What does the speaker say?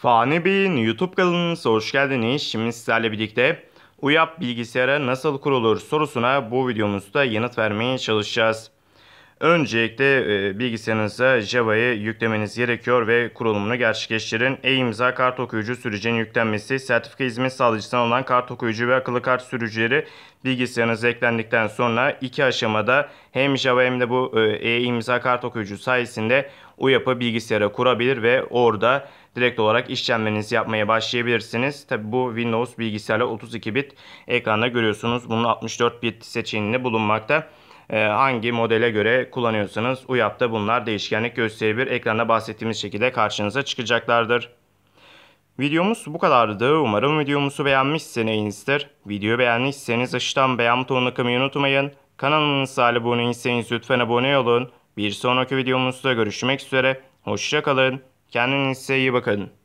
Fani Bey'in YouTube kanalınıza hoş geldiniz. Şimdi sizlerle birlikte UYAP bilgisayara nasıl kurulur sorusuna bu videomuzda yanıt vermeye çalışacağız. Öncelikle e, bilgisayarınıza Java'yı yüklemeniz gerekiyor ve kurulumunu gerçekleştirin. E-imza kart okuyucu sürecinin yüklenmesi, sertifika hizmet sağlayıcısından olan kart okuyucu ve akıllı kart sürücüleri bilgisayarınıza eklendikten sonra iki aşamada hem Java hem de bu e, e-imza kart okuyucu sayesinde UYAP'ı e bilgisayara kurabilir ve orada direkt olarak işlemlerinizi yapmaya başlayabilirsiniz. Tabi bu Windows bilgisayarla 32 bit ekranda görüyorsunuz. Bunun 64 bit seçeneğinde bulunmakta. Ee, hangi modele göre kullanıyorsanız UYAP'ta bunlar değişkenlik gösterebilir. Ekranda bahsettiğimiz şekilde karşınıza çıkacaklardır. Videomuz bu kadardı. Umarım videomuzu beğenmişsinizdir. Videoyu beğenmişseniz aşağıdan beğen butonuna kımayı unutmayın. Kanalımıza abone değilseniz lütfen abone olun. Bir sonraki videomuzda görüşmek üzere. Hoşçakalın. Kendinize iyi bakın.